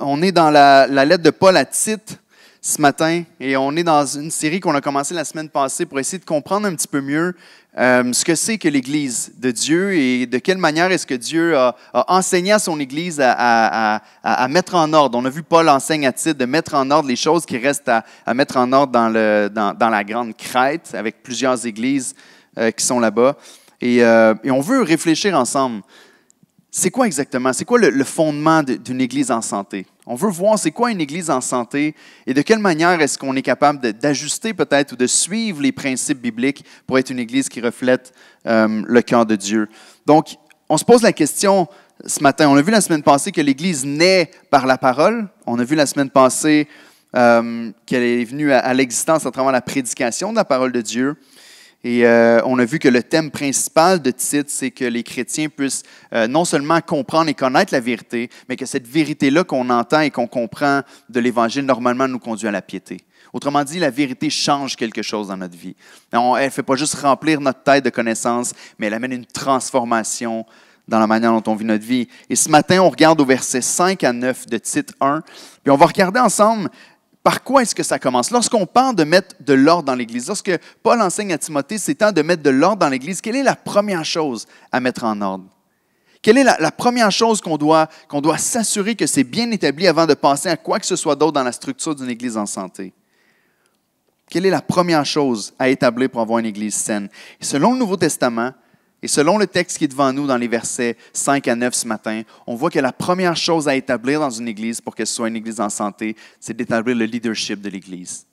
On est dans la, lettre de Paul à Tite ce matin et on est dans une série qu'on a commencée la semaine passée pour essayer de comprendre un petit peu mieux euh, ce que c'est que l'Église de Dieu et de quelle manière est-ce que Dieu a, enseigné à son Église à, mettre en ordre. On a vu Paul enseigne à Tite de mettre en ordre les choses qui restent à, mettre en ordre dans, le, dans, la Grande crête avec plusieurs églises euh, qui sont là-bas. Et, euh, et, on veut réfléchir ensemble c'est quoi exactement? C'est quoi le, fondement d'une Église en santé? On veut voir c'est quoi une Église en santé et de quelle manière est-ce qu'on est capable d'ajuster peut-être ou de suivre les principes bibliques pour être une Église qui reflète euh, le cœur de Dieu. Donc, on se pose la question ce matin. On a vu la semaine passée que l'Église naît par la parole. On a vu la semaine passée euh, qu'elle est venue à l'existence à travers la prédication de la parole de Dieu. Et euh, on a vu que le thème principal de Tite, c'est que les chrétiens puissent euh, non seulement comprendre et connaître la vérité, mais que cette vérité-là qu'on entend et qu'on comprend de l'Évangile normalement nous conduit à la piété. Autrement dit, la vérité change quelque chose dans notre vie. elle ne fait pas juste remplir notre tête de connaissances, mais elle amène une transformation dans la manière dont on vit notre vie. Et ce matin, on regarde au verset 5 à 9 de Tite 1, puis on va regarder ensemble par quoi est-ce que ça commence? Lorsqu'on parle de mettre de l'ordre dans l'Église, lorsque Paul enseigne à Timothée, c'est temps de mettre de l'ordre dans l'Église, quelle est la première chose à mettre en ordre? Quelle est la, première chose qu'on doit, doit s'assurer que c'est bien établi avant de penser à quoi que ce soit d'autre dans la structure d'une Église en santé? Quelle est la première chose à établir pour avoir une Église saine? selon le Nouveau Testament, et selon le texte qui est devant nous dans les versets 5 à 9 ce matin, on voit que la première chose à établir dans une église pour qu'elle soit une église en santé, c'est d'établir le leadership de l'église.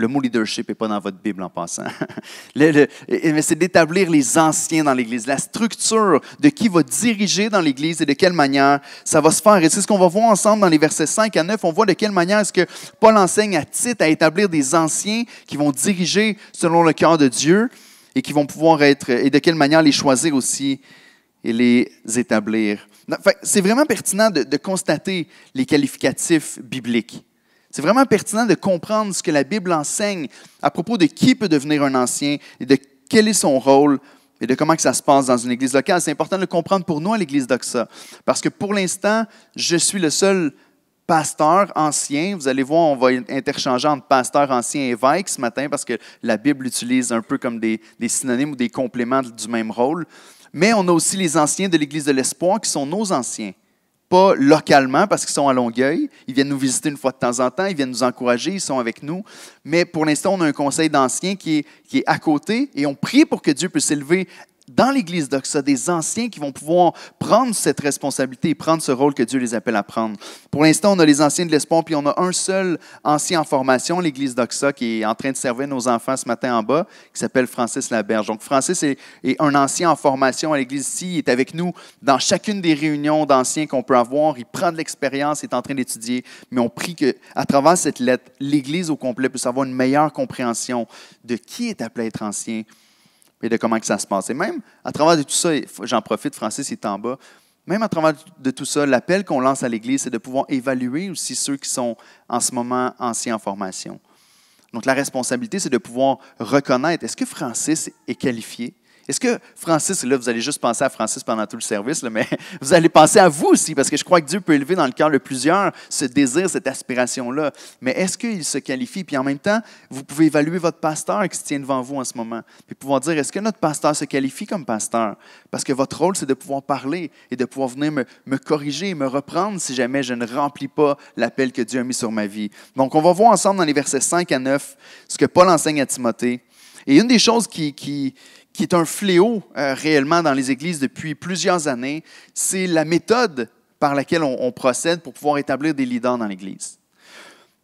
Le mot leadership n'est pas dans votre Bible en passant. mais c'est d'établir les anciens dans l'Église, la structure de qui va diriger dans l'Église et de quelle manière ça va se faire. Et c'est ce qu'on va voir ensemble dans les versets 5 à 9. On voit de quelle manière est-ce que Paul enseigne à Tite à établir des anciens qui vont diriger selon le cœur de Dieu et qui vont pouvoir être, et de quelle manière les choisir aussi et les établir. C'est vraiment pertinent de, constater les qualificatifs bibliques. C'est vraiment pertinent de comprendre ce que la Bible enseigne à propos de qui peut devenir un ancien et de quel est son rôle et de comment que ça se passe dans une église locale. C'est important de le comprendre pour nous à l'église d'Oxa, parce que pour l'instant, je suis le seul pasteur ancien. Vous allez voir, on va interchanger entre pasteur ancien et évêque ce matin parce que la Bible utilise un peu comme des, synonymes ou des compléments du même rôle. Mais on a aussi les anciens de l'Église de l'Espoir qui sont nos anciens. Pas localement parce qu'ils sont à Longueuil. Ils viennent nous visiter une fois de temps en temps, ils viennent nous encourager, ils sont avec nous. Mais pour l'instant, on a un conseil d'anciens qui est, qui est à côté et on prie pour que Dieu puisse s'élever dans l'Église d'Oxa des anciens qui vont pouvoir prendre cette responsabilité et prendre ce rôle que Dieu les appelle à prendre. Pour l'instant, on a les anciens de l'Espoir, puis on a un seul ancien en formation, l'Église d'Oxa, qui est en train de servir nos enfants ce matin en bas, qui s'appelle Francis Laberge. Donc, Francis est, est un ancien en formation à l'Église ici. Il est avec nous dans chacune des réunions d'anciens qu'on peut avoir. Il prend de l'expérience, il est en train d'étudier, mais on prie qu'à travers cette lettre, l'Église au complet puisse avoir une meilleure compréhension de qui est appelé à être ancien et de comment que ça se passe. Et même à travers de tout ça, j'en profite, Francis est en bas, même à travers de tout ça, l'appel qu'on lance à l'Église, c'est de pouvoir évaluer aussi ceux qui sont en ce moment anciens en formation. Donc la responsabilité, c'est de pouvoir reconnaître, est-ce que Francis est qualifié? Est-ce que Francis, là, vous allez juste penser à Francis pendant tout le service, mais vous allez penser à vous aussi, parce que je crois que Dieu peut élever dans le cœur de plusieurs ce désir, cette aspiration-là. Mais est-ce qu'il se qualifie? Puis en même temps, vous pouvez évaluer votre pasteur qui se tient devant vous en ce moment, puis pouvoir dire, est-ce que notre pasteur se qualifie comme pasteur? Parce que votre rôle, c'est de pouvoir parler et de pouvoir venir me, corriger et me reprendre si jamais je ne remplis pas l'appel que Dieu a mis sur ma vie. Donc, on va voir ensemble dans les versets 5 à 9 ce que Paul enseigne à Timothée. Et une des choses qui, qui est un fléau euh, réellement dans les églises depuis plusieurs années, c'est la méthode par laquelle on, procède pour pouvoir établir des leaders dans l'église.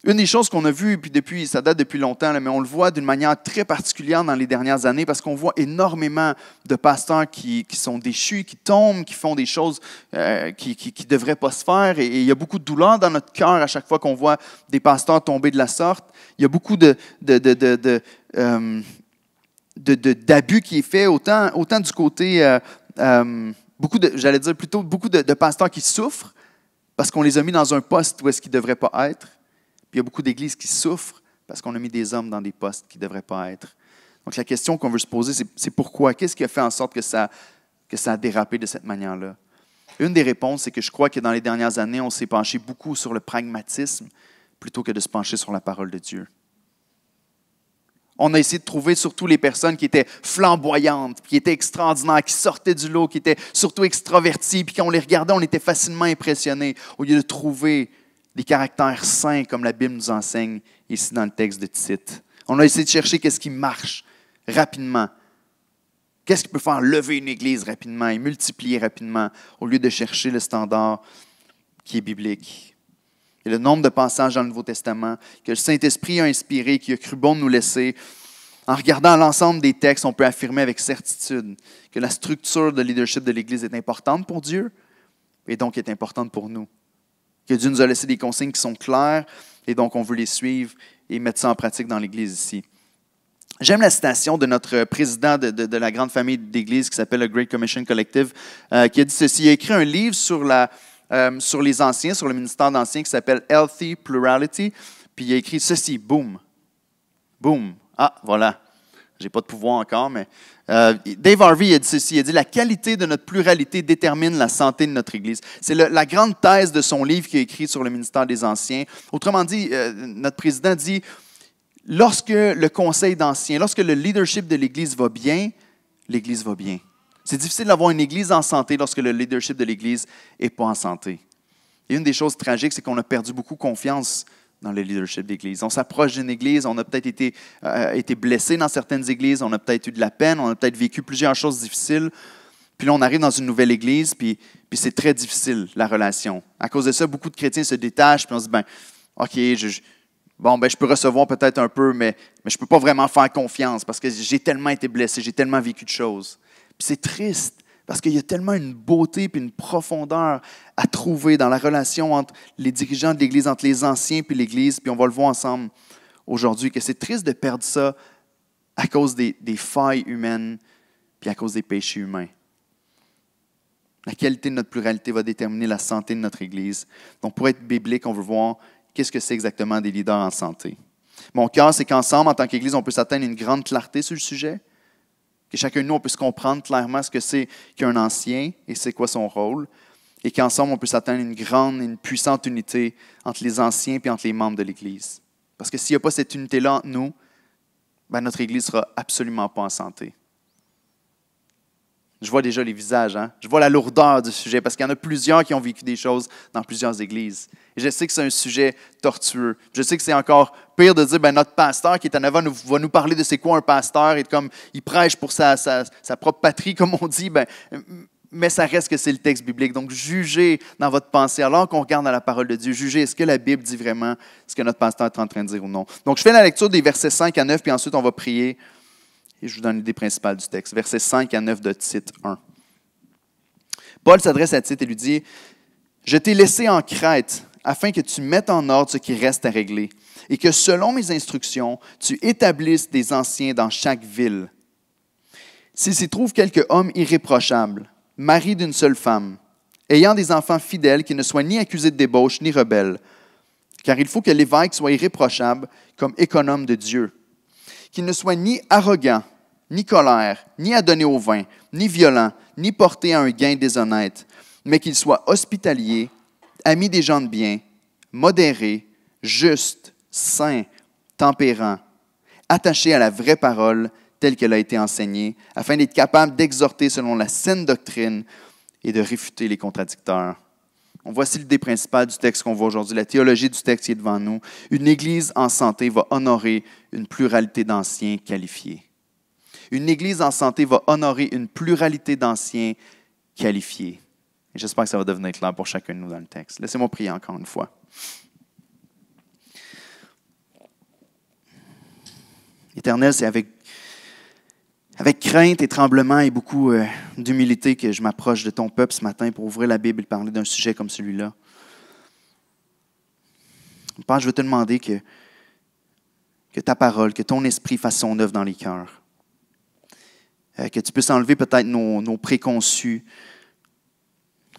Une des choses qu'on a vues, puis depuis, ça date depuis longtemps, mais on le voit d'une manière très particulière dans les dernières années parce qu'on voit énormément de pasteurs qui, qui, sont déchus, qui tombent, qui font des choses euh, qui ne devraient pas se faire. Et, il y a beaucoup de douleur dans notre cœur à chaque fois qu'on voit des pasteurs tomber de la sorte. Il y a beaucoup de, de, de, euh, d'abus de, qui est fait, autant, autant du côté, euh, euh, beaucoup j'allais dire plutôt, beaucoup de, pasteurs qui souffrent parce qu'on les a mis dans un poste où est-ce qu'ils ne devraient pas être. Puis il y a beaucoup d'églises qui souffrent parce qu'on a mis des hommes dans des postes qui ne devraient pas être. Donc la question qu'on veut se poser, c'est pourquoi? Qu'est-ce qui a fait en sorte que ça, que ça a dérapé de cette manière-là? Une des réponses, c'est que je crois que dans les dernières années, on s'est penché beaucoup sur le pragmatisme plutôt que de se pencher sur la parole de Dieu. On a essayé de trouver surtout les personnes qui étaient flamboyantes, qui étaient extraordinaires, qui sortaient du lot, qui étaient surtout extraverties, puis quand on les regardait, on était facilement impressionnés, au lieu de trouver des caractères saints comme la Bible nous enseigne ici dans le texte de Tite. On a essayé de chercher qu'est-ce qui marche rapidement. Qu'est-ce qui peut faire lever une église rapidement et multiplier rapidement au lieu de chercher le standard qui est biblique et le nombre de passages dans le Nouveau Testament que le Saint-Esprit a inspiré, qui a cru bon de nous laisser. En regardant l'ensemble des textes, on peut affirmer avec certitude que la structure de leadership de l'Église est importante pour Dieu et donc est importante pour nous. Que Dieu nous a laissé des consignes qui sont claires et donc on veut les suivre et mettre ça en pratique dans l'Église ici. J'aime la citation de notre président de, la grande famille d'Église qui s'appelle le Great Commission Collective, euh, qui a dit ceci. Il a écrit un livre sur la, euh, sur les anciens, sur le ministère d'anciens qui s'appelle Healthy Plurality. Puis il a écrit ceci, boum, boum. Ah, voilà. J'ai pas de pouvoir encore, mais euh, Dave Harvey a dit ceci. Il a dit la qualité de notre pluralité détermine la santé de notre Église. C'est la grande thèse de son livre qu'il a écrit sur le ministère des anciens. Autrement dit, euh, notre président dit lorsque le conseil d'anciens, lorsque le leadership de l'Église va bien, l'Église va bien. C'est difficile d'avoir une Église en santé lorsque le leadership de l'Église n'est pas en santé. Et une des choses tragiques, c'est qu'on a perdu beaucoup confiance dans le leadership d'Église. On s'approche d'une Église, on a peut-être euh, été, blessé dans certaines Églises, on a peut-être eu de la peine, on a peut-être vécu plusieurs choses difficiles. Puis là, on arrive dans une nouvelle Église, puis, c'est très difficile, la relation. À cause de ça, beaucoup de chrétiens se détachent, puis on se dit, ben, OK, je, bon, ben, je peux recevoir peut-être un peu, mais, mais je ne peux pas vraiment faire confiance parce que j'ai tellement été blessé, j'ai tellement vécu de choses c'est triste parce qu'il y a tellement une beauté puis une profondeur à trouver dans la relation entre les dirigeants de l'Église, entre les anciens puis l'Église, puis on va le voir ensemble aujourd'hui, que c'est triste de perdre ça à cause des, failles humaines puis à cause des péchés humains. La qualité de notre pluralité va déterminer la santé de notre Église. Donc, pour être biblique, on veut voir qu'est-ce que c'est exactement des leaders en santé. Mon cœur, c'est qu'ensemble, en tant qu'Église, on peut s'atteindre une grande clarté sur le sujet, et chacun de nous, on puisse comprendre clairement ce que c'est qu'un ancien et c'est quoi son rôle, et qu'ensemble, on puisse atteindre une grande, et une puissante unité entre les anciens et entre les membres de l'Église. Parce que s'il n'y a pas cette unité-là entre nous, ben, notre Église ne sera absolument pas en santé. Je vois déjà les visages, hein? je vois la lourdeur du sujet, parce qu'il y en a plusieurs qui ont vécu des choses dans plusieurs églises. Et je sais que c'est un sujet tortueux. Je sais que c'est encore pire de dire, ben, notre pasteur qui est en avant va nous parler de c'est quoi un pasteur et comme il prêche pour sa, sa, sa propre patrie, comme on dit. Ben, mais ça reste que c'est le texte biblique. Donc, jugez dans votre pensée, alors qu'on regarde dans la parole de Dieu, jugez est-ce que la Bible dit vraiment ce que notre pasteur est en train de dire ou non. Donc, je fais la lecture des versets 5 à 9, puis ensuite on va prier et je vous donne l'idée principale du texte. Versets 5 à 9 de Tite 1. Paul s'adresse à Tite et lui dit Je t'ai laissé en Crète afin que tu mettes en ordre ce qui reste à régler, et que selon mes instructions, tu établisses des anciens dans chaque ville. S'il s'y trouve quelque homme irréprochable, mari d'une seule femme, ayant des enfants fidèles qui ne soient ni accusés de débauche ni rebelles, car il faut que l'évêque soit irréprochable comme économe de Dieu, qu'il ne soit ni arrogant, ni colère, ni adonné au vin, ni violent, ni porté à un gain déshonnête, mais qu'il soit hospitalier, ami des gens de bien, modérés, justes, saint, tempérants, attachés à la vraie parole telle qu'elle a été enseignée, afin d'être capable d'exhorter selon la saine doctrine et de réfuter les contradicteurs. Voici l'idée principale du texte qu'on voit aujourd'hui, la théologie du texte qui est devant nous. Une Église en santé va honorer une pluralité d'anciens qualifiés. Une Église en santé va honorer une pluralité d'anciens qualifiés. Et j'espère que ça va devenir clair pour chacun de nous dans le texte. Laissez-moi prier encore une fois. Éternel, c'est avec, avec crainte et tremblement et beaucoup euh, d'humilité que je m'approche de ton peuple ce matin pour ouvrir la Bible et parler d'un sujet comme celui-là. Père, je veux te demander que, que ta parole, que ton esprit fasse son œuvre dans les cœurs. Euh, que tu puisses enlever peut-être nos, nos préconçus,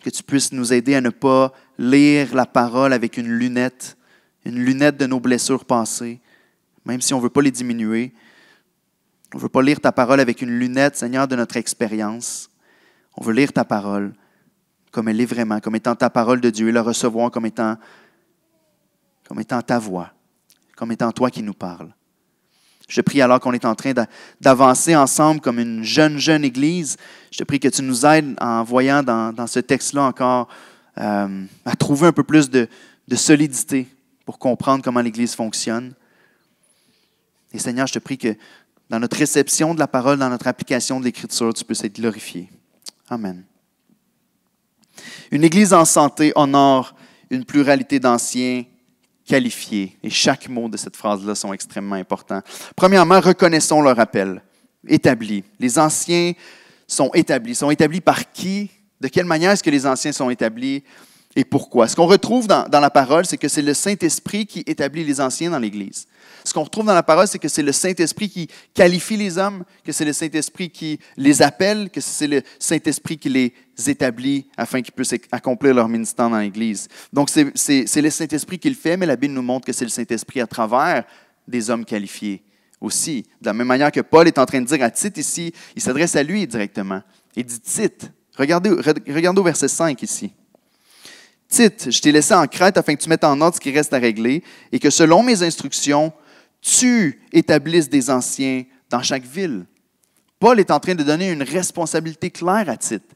que tu puisses nous aider à ne pas lire la parole avec une lunette, une lunette de nos blessures passées, même si on ne veut pas les diminuer. On ne veut pas lire ta parole avec une lunette, Seigneur, de notre expérience. On veut lire ta parole comme elle est vraiment, comme étant ta parole de Dieu et la recevoir comme étant, comme étant ta voix, comme étant toi qui nous parles. Je prie alors qu'on est en train d'avancer ensemble comme une jeune, jeune Église. Je te prie que tu nous aides en voyant dans, ce texte-là encore euh, à trouver un peu plus de, de solidité pour comprendre comment l'Église fonctionne. Et Seigneur, je te prie que dans notre réception de la parole, dans notre application de l'Écriture, tu puisses être glorifié. Amen. Une Église en santé honore une pluralité d'anciens qualifiés. Et chaque mot de cette phrase-là sont extrêmement importants. Premièrement, reconnaissons leur appel. Établis. Les anciens sont établis. Sont établis par qui? De quelle manière est-ce que les anciens sont établis? Et pourquoi? Ce qu'on retrouve dans, dans la parole, c'est que c'est le Saint-Esprit qui établit les anciens dans l'Église ce qu'on retrouve dans la parole, c'est que c'est le Saint-Esprit qui qualifie les hommes, que c'est le Saint-Esprit qui les appelle, que c'est le Saint-Esprit qui les établit afin qu'ils puissent accomplir leur ministère dans l'Église. Donc, c'est le Saint-Esprit qui le fait, mais la Bible nous montre que c'est le Saint-Esprit à travers des hommes qualifiés aussi. De la même manière que Paul est en train de dire à Tite ici, il s'adresse à lui directement. Il dit Tite. Regardez, regardez au verset 5 ici. Tite, je t'ai laissé en crête afin que tu mettes en ordre ce qui reste à régler et que selon mes instructions, tu établisses des anciens dans chaque ville. Paul est en train de donner une responsabilité claire à Tite.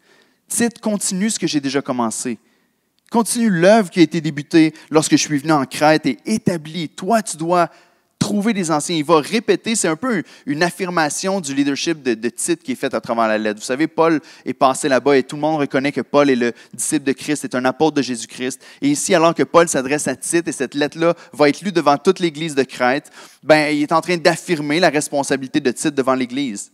Tite, continue ce que j'ai déjà commencé. Continue l'œuvre qui a été débutée lorsque je suis venu en Crète et établis. Toi, tu dois trouver des anciens. Il va répéter, c'est un peu une affirmation du leadership de, de Tite qui est faite à travers la lettre. Vous savez, Paul est passé là-bas et tout le monde reconnaît que Paul est le disciple de Christ, est un apôtre de Jésus-Christ. Et ici, alors que Paul s'adresse à Tite et cette lettre-là va être lue devant toute l'Église de Crète, ben, il est en train d'affirmer la responsabilité de Tite devant l'Église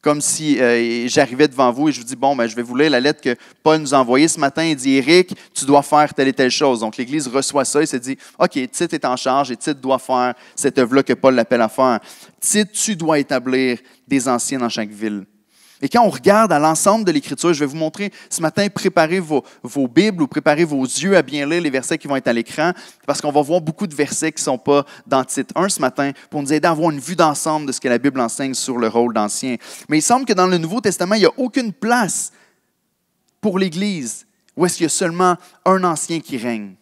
comme si euh, j'arrivais devant vous et je vous dis, bon, ben, je vais vous lire la lettre que Paul nous a envoyée ce matin. Il dit, Éric, tu dois faire telle et telle chose. Donc, l'Église reçoit ça et se dit, OK, Tite est en charge et Tite doit faire cette œuvre-là que Paul l'appelle à faire. Tite, tu dois établir des anciens dans chaque ville. Et quand on regarde à l'ensemble de l'Écriture, je vais vous montrer ce matin, préparez vos, Bibles ou préparez vos yeux à bien lire les versets qui vont être à l'écran, parce qu'on va voir beaucoup de versets qui ne sont pas dans le titre 1 ce matin pour nous aider à avoir une vue d'ensemble de ce que la Bible enseigne sur le rôle d'ancien. Mais il semble que dans le Nouveau Testament, il n'y a aucune place pour l'Église où est-ce qu'il y a seulement un ancien qui règne.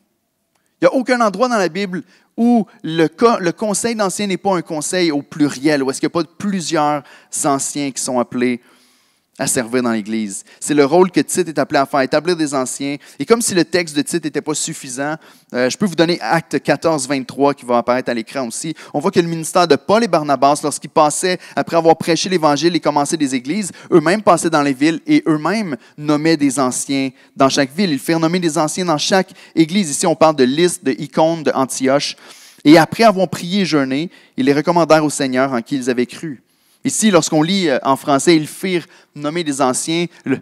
Il n'y a aucun endroit dans la Bible où le, le conseil d'ancien n'est pas un conseil au pluriel, où est-ce qu'il n'y a pas plusieurs anciens qui sont appelés à servir dans l'Église. C'est le rôle que Tite est appelé à faire, établir des anciens. Et comme si le texte de Tite n'était pas suffisant, euh, je peux vous donner Acte 14, 23 qui va apparaître à l'écran aussi. On voit que le ministère de Paul et Barnabas, lorsqu'ils passaient, après avoir prêché l'Évangile et commencé des églises, eux-mêmes passaient dans les villes et eux-mêmes nommaient des anciens dans chaque ville. Ils firent nommer des anciens dans chaque église. Ici, on parle de liste, de icônes, de Antioche. Et après avoir prié et jeûné, ils les recommandèrent au Seigneur en qui ils avaient cru. Ici, lorsqu'on lit euh, en français, ils firent nommer des anciens, le,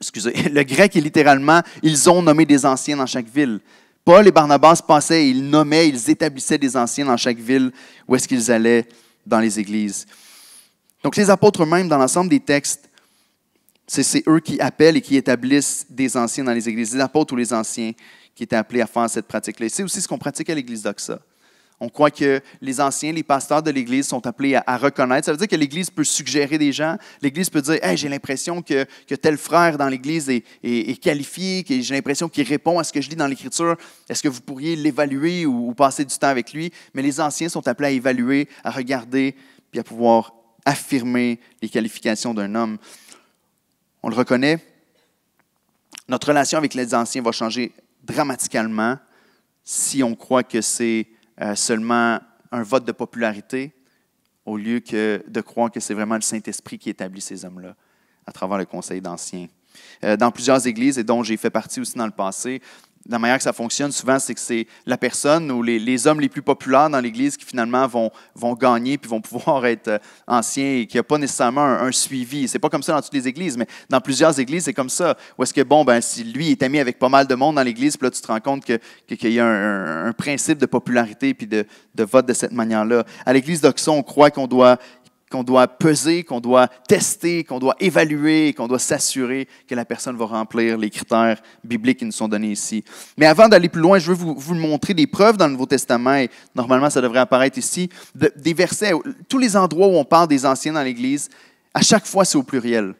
excusez, le grec est littéralement, ils ont nommé des anciens dans chaque ville. Paul et Barnabas passaient, ils nommaient, ils établissaient des anciens dans chaque ville où est-ce qu'ils allaient dans les églises. Donc les apôtres eux-mêmes, dans l'ensemble des textes, c'est eux qui appellent et qui établissent des anciens dans les églises, les apôtres ou les anciens qui étaient appelés à faire cette pratique-là. C'est aussi ce qu'on pratique à l'église d'Oxa. On croit que les anciens, les pasteurs de l'Église sont appelés à, reconnaître. Ça veut dire que l'Église peut suggérer des gens. L'Église peut dire hey, j'ai l'impression que, tel frère dans l'Église est, qualifié, j'ai l'impression qu'il répond à ce que je lis dans l'Écriture. Est-ce que vous pourriez l'évaluer ou, ou, passer du temps avec lui Mais les anciens sont appelés à évaluer, à regarder, puis à pouvoir affirmer les qualifications d'un homme. On le reconnaît. Notre relation avec les anciens va changer dramatiquement si on croit que c'est euh, seulement un vote de popularité au lieu de croire que c'est vraiment le Saint-Esprit qui établit ces hommes-là à travers le conseil d'anciens. Euh, dans plusieurs églises, et dont j'ai fait partie aussi dans le passé, la manière que ça fonctionne souvent, c'est que c'est la personne ou les, hommes les plus populaires dans l'Église qui finalement vont, vont gagner puis vont pouvoir être euh, anciens et qu'il n'y a pas nécessairement un, un suivi. C'est pas comme ça dans toutes les églises, mais dans plusieurs églises, c'est comme ça. Ou est-ce que, bon, ben, si lui est ami avec pas mal de monde dans l'Église, puis là, tu te rends compte qu'il que, qu'il y a un, principe de popularité puis de, de vote de cette manière-là. À l'Église d'Oxon, on croit qu'on doit qu'on doit peser, qu'on doit tester, qu'on doit évaluer, qu'on doit s'assurer que la personne va remplir les critères bibliques qui nous sont donnés ici. Mais avant d'aller plus loin, je veux vous, montrer des preuves dans le Nouveau Testament, et normalement ça devrait apparaître ici, des versets, tous les endroits où on parle des anciens dans l'Église, à chaque fois c'est au pluriel.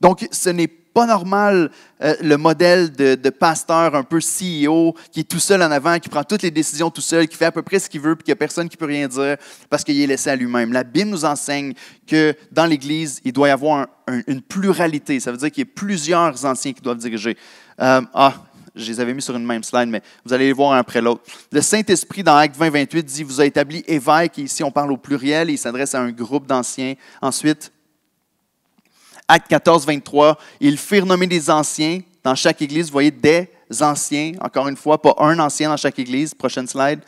Donc ce n'est pas normal euh, le modèle de, pasteur un peu CEO qui est tout seul en avant, qui prend toutes les décisions tout seul, qui fait à peu près ce qu'il veut, puis qu'il n'y a personne qui peut rien dire parce qu'il est laissé à lui-même. La Bible nous enseigne que dans l'Église, il doit y avoir une pluralité. Ça veut dire qu'il y a plusieurs anciens qui doivent diriger. Euh, ah, je les avais mis sur une même slide, mais vous allez les voir un après l'autre. Le Saint-Esprit, dans Actes 20, 28, dit Vous a établi évêque, et ici on parle au pluriel, il s'adresse à un groupe d'anciens. Ensuite, Acte 14, 23, ils firent nommer des anciens dans chaque église. Vous voyez, des anciens, encore une fois, pas un ancien dans chaque église. Prochaine slide.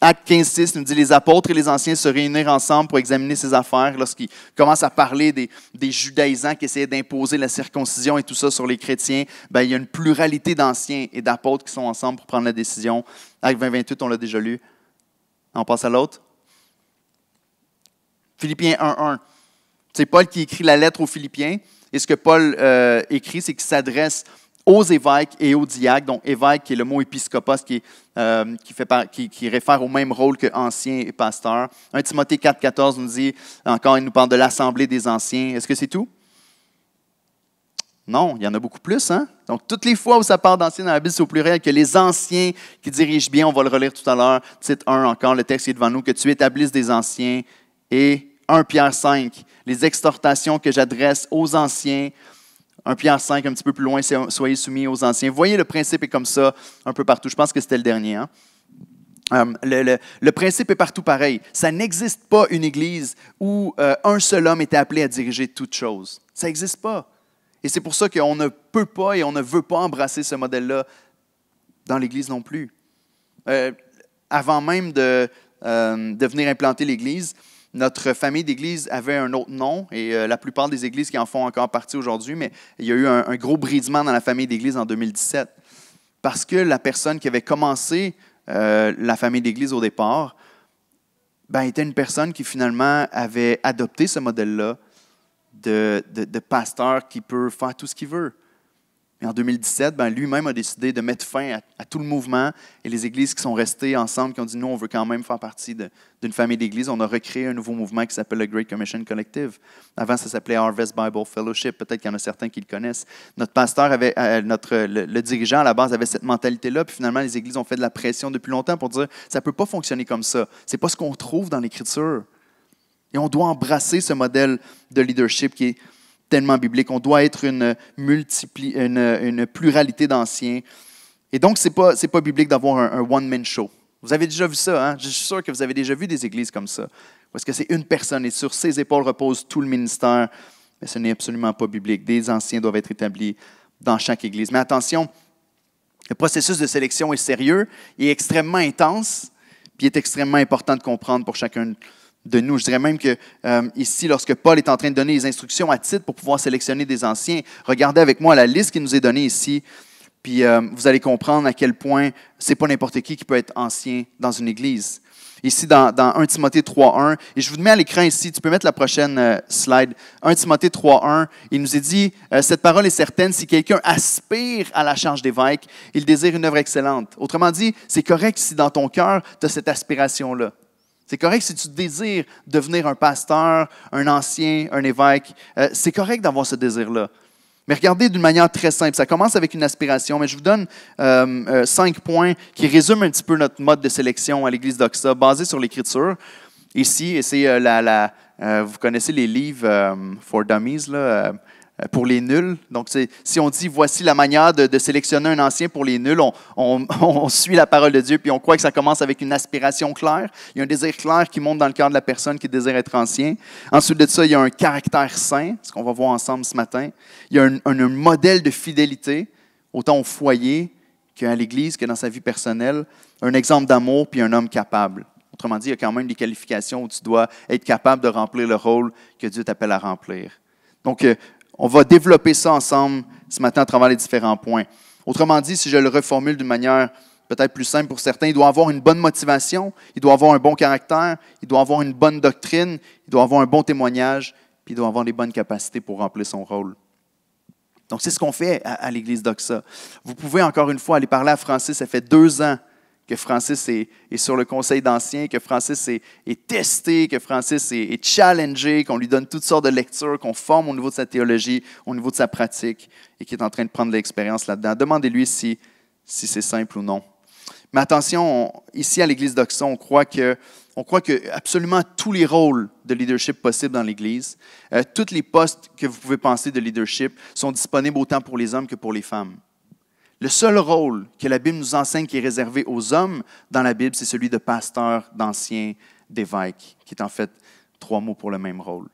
Acte 15, 6 nous dit les apôtres et les anciens se réunirent ensemble pour examiner ces affaires lorsqu'ils commencent à parler des, des judaïsants qui essayaient d'imposer la circoncision et tout ça sur les chrétiens. Ben, il y a une pluralité d'anciens et d'apôtres qui sont ensemble pour prendre la décision. Acte 20, 28, on l'a déjà lu. On passe à l'autre. Philippiens 1, 1. C'est Paul qui écrit la lettre aux Philippiens. Et ce que Paul euh, écrit, c'est qu'il s'adresse aux évêques et aux diacres, donc évêque qui est le mot épiscopos qui, euh, fait qui, réfère au même rôle que ancien et pasteur. 1 Timothée 4, 14 nous dit, encore, il nous parle de l'assemblée des anciens. Est-ce que c'est tout? Non, il y en a beaucoup plus. Hein? Donc, toutes les fois où ça parle d'anciens dans la Bible, c'est au pluriel que les anciens qui dirigent bien, on va le relire tout à l'heure, titre 1 encore, le texte est devant nous, que tu établisses des anciens et 1 Pierre 5, les exhortations que j'adresse aux anciens. 1 Pierre 5, un petit peu plus loin, soyez soumis aux anciens. Voyez, le principe est comme ça un peu partout. Je pense que c'était le dernier. Hein. Hum, le, principe est partout pareil. Ça n'existe pas une église où euh, un seul homme était appelé à diriger toutes choses. Ça n'existe pas. Et c'est pour ça qu'on ne peut pas et on ne veut pas embrasser ce modèle-là dans l'Église non plus. Euh, avant même de, euh, de venir implanter l'Église, notre famille d'église avait un autre nom et euh, la plupart des églises qui en font encore partie aujourd'hui, mais il y a eu un, gros bridement dans la famille d'église en 2017 parce que la personne qui avait commencé euh, la famille d'église au départ ben, était une personne qui finalement avait adopté ce modèle-là de pasteur qui peut faire tout ce qu'il veut en 2017, ben, lui-même a décidé de mettre fin à, tout le mouvement et les églises qui sont restées ensemble, qui ont dit nous, on veut quand même faire partie d'une famille d'églises. On a recréé un nouveau mouvement qui s'appelle le Great Commission Collective. Avant, ça s'appelait Harvest Bible Fellowship. Peut-être qu'il y en a certains qui le connaissent. Notre pasteur avait, euh, notre, le, dirigeant à la base avait cette mentalité-là. Puis finalement, les églises ont fait de la pression depuis longtemps pour dire ça ne peut pas fonctionner comme ça. C'est pas ce qu'on trouve dans l'Écriture. Et on doit embrasser ce modèle de leadership qui est tellement biblique. On doit être une, multipli, une, pluralité d'anciens. Et donc, ce n'est pas, pas biblique d'avoir un, one-man show. Vous avez déjà vu ça, hein? Je suis sûr que vous avez déjà vu des églises comme ça. Parce que c'est une personne et sur ses épaules repose tout le ministère. Mais ce n'est absolument pas biblique. Des anciens doivent être établis dans chaque église. Mais attention, le processus de sélection est sérieux, il est extrêmement intense, puis il est extrêmement important de comprendre pour chacun de nous. Je dirais même que euh, ici, lorsque Paul est en train de donner les instructions à titre pour pouvoir sélectionner des anciens, regardez avec moi la liste qui nous est donnée ici, puis euh, vous allez comprendre à quel point c'est pas n'importe qui qui peut être ancien dans une église. Ici, dans, 1 Timothée 3.1, et je vous mets à l'écran ici, tu peux mettre la prochaine euh, slide, 1 Timothée 3.1, il nous est dit, cette parole est certaine, si quelqu'un aspire à la charge d'évêque, il désire une œuvre excellente. Autrement dit, c'est correct si dans ton cœur, tu as cette aspiration-là. C'est correct si tu désires devenir un pasteur, un ancien, un évêque. Euh, c'est correct d'avoir ce désir-là. Mais regardez d'une manière très simple. Ça commence avec une aspiration, mais je vous donne euh, euh, cinq points qui résument un petit peu notre mode de sélection à l'Église d'Oxa, basé sur l'Écriture. Ici, c'est la, la vous connaissez les livres For Dummies, là, euh, pour les nuls. Donc, si on dit voici la manière de, sélectionner un ancien pour les nuls, on, suit la parole de Dieu, puis on croit que ça commence avec une aspiration claire. Il y a un désir clair qui monte dans le cœur de la personne qui désire être ancien. Ensuite de ça, il y a un caractère saint, ce qu'on va voir ensemble ce matin. Il y a un, un modèle de fidélité, autant au foyer qu'à l'Église, que dans sa vie personnelle. Un exemple d'amour, puis un homme capable. Autrement dit, il y a quand même des qualifications où tu dois être capable de remplir le rôle que Dieu t'appelle à remplir. Donc, euh, on va développer ça ensemble ce matin à travers les différents points. Autrement dit, si je le reformule d'une manière peut-être plus simple pour certains, il doit avoir une bonne motivation, il doit avoir un bon caractère, il doit avoir une bonne doctrine, il doit avoir un bon témoignage, puis il doit avoir les bonnes capacités pour remplir son rôle. Donc, c'est ce qu'on fait à, l'Église d'Oxa. Vous pouvez encore une fois aller parler à Francis, ça fait deux ans que Francis est, sur le conseil d'anciens, que Francis est, testé, que Francis est, est challengé, qu'on lui donne toutes sortes de lectures, qu'on forme au niveau de sa théologie, au niveau de sa pratique, et qu'il est en train de prendre l'expérience là-dedans. Demandez-lui si, c'est simple ou non. Mais attention, ici à l'Église d'Oxon, on croit que croit que absolument tous les rôles de leadership possibles dans l'Église, euh, tous les postes que vous pouvez penser de leadership sont disponibles autant pour les hommes que pour les femmes. Le seul rôle que la Bible nous enseigne qui est réservé aux hommes dans la Bible, c'est celui de pasteur, d'ancien, d'évêque, qui est en fait trois mots pour le même rôle.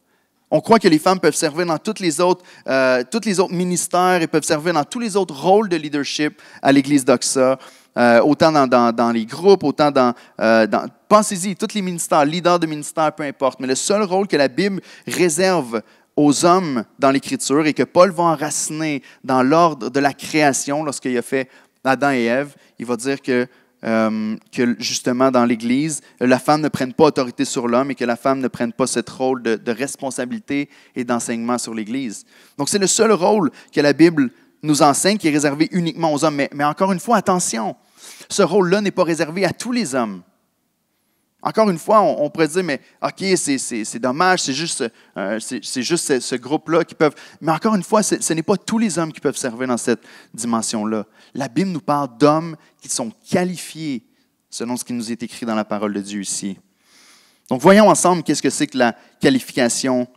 On croit que les femmes peuvent servir dans toutes les euh, tous les autres ministères et peuvent servir dans tous les autres rôles de leadership à l'Église d'Oxa, euh, autant dans, les groupes, autant dans... Euh, dans Pensez-y, tous les ministères, leaders de ministères, peu importe, mais le seul rôle que la Bible réserve aux hommes dans l'Écriture et que Paul va enraciner dans l'ordre de la création lorsqu'il a fait Adam et Ève. Il va dire que, euh, justement dans l'Église, la femme ne prenne pas autorité sur l'homme et que la femme ne prenne pas ce rôle de, responsabilité et d'enseignement sur l'Église. Donc c'est le seul rôle que la Bible nous enseigne qui est réservé uniquement aux hommes. mais encore une fois, attention, ce rôle-là n'est pas réservé à tous les hommes. Encore une fois, on, pourrait dire, mais OK, c'est dommage, c'est juste, euh, juste ce, groupe-là qui peuvent. Mais encore une fois, ce n'est pas tous les hommes qui peuvent servir dans cette dimension-là. La Bible nous parle d'hommes qui sont qualifiés selon ce qui nous est écrit dans la parole de Dieu ici. Donc voyons ensemble qu'est-ce que c'est que la qualification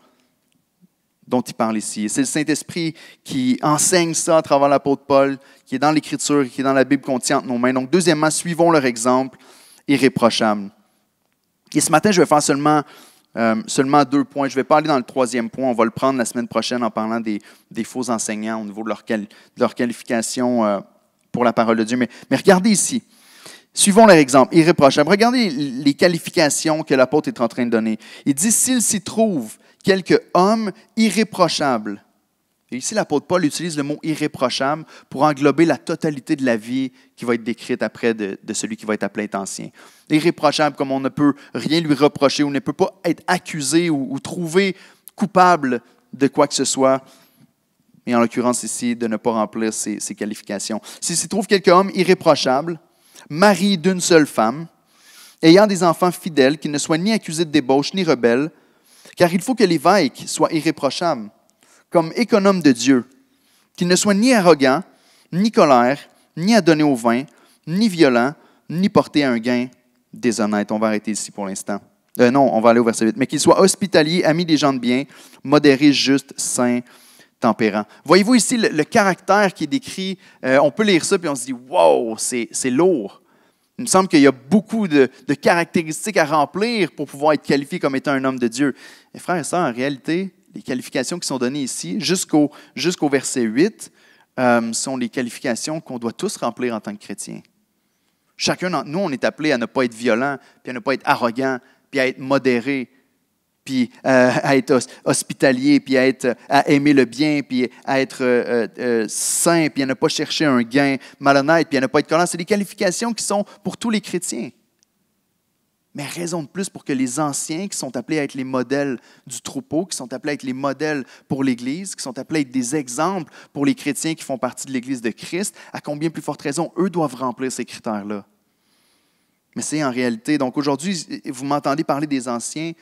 dont il parle ici. C'est le Saint-Esprit qui enseigne ça à travers l'apôtre Paul, qui est dans l'Écriture, qui est dans la Bible qu'on tient entre nos mains. Donc, deuxièmement, suivons leur exemple irréprochable. Et ce matin, je vais faire seulement, euh, seulement deux points. Je ne vais pas aller dans le troisième point. On va le prendre la semaine prochaine en parlant des, faux enseignants au niveau de leur, leur qualification euh, pour la parole de Dieu. Mais, mais regardez ici. Suivons leur exemple, irréprochable. Regardez les qualifications que l'apôtre est en train de donner. Il dit, s'il s'y trouve quelque homme irréprochable, et ici, l'apôtre Paul utilise le mot irréprochable pour englober la totalité de la vie qui va être décrite après de, celui qui va être appelé ancien. Irréprochable, comme on ne peut rien lui reprocher, on ne peut pas être accusé ou, trouvé coupable de quoi que ce soit, et en l'occurrence ici, de ne pas remplir ses, qualifications. S'il s'y trouve quelque homme irréprochable, mari d'une seule femme, ayant des enfants fidèles, qui ne soient ni accusés de débauche ni rebelles, car il faut que l'évêque soit irréprochable comme économe de Dieu, qu'il ne soit ni arrogant, ni colère, ni donner au vin, ni violent, ni porté à un gain déshonnête. On va arrêter ici pour l'instant. Euh, non, on va aller au verset 8. Mais qu'il soit hospitalier, ami des gens de bien, modéré, juste, saint, tempérant. Voyez-vous ici le, caractère qui est décrit. Euh, on peut lire ça puis on se dit Wow, c'est lourd. Il me semble qu'il y a beaucoup de, caractéristiques à remplir pour pouvoir être qualifié comme étant un homme de Dieu. Mais frère et en réalité, les qualifications qui sont données ici jusqu'au verset 8 euh, sont les qualifications qu'on doit tous remplir en tant que chrétien. Chacun d'entre nous, on est appelé à ne pas être violent, puis à ne pas être arrogant, puis à être modéré, puis euh, à être hospitalier, puis à, être, à aimer le bien, puis à être sain, euh, saint, puis à ne pas chercher un gain, malhonnête, puis à ne pas être collant. C'est des qualifications qui sont pour tous les chrétiens. Mais raison de plus pour que les anciens, qui sont appelés à être les modèles du troupeau, qui sont appelés à être les modèles pour l'Église, qui sont appelés à être des exemples pour les chrétiens qui font partie de l'Église de Christ, à combien plus forte raison eux doivent remplir ces critères-là. Mais c'est en réalité. Donc aujourd'hui, vous m'entendez parler des anciens,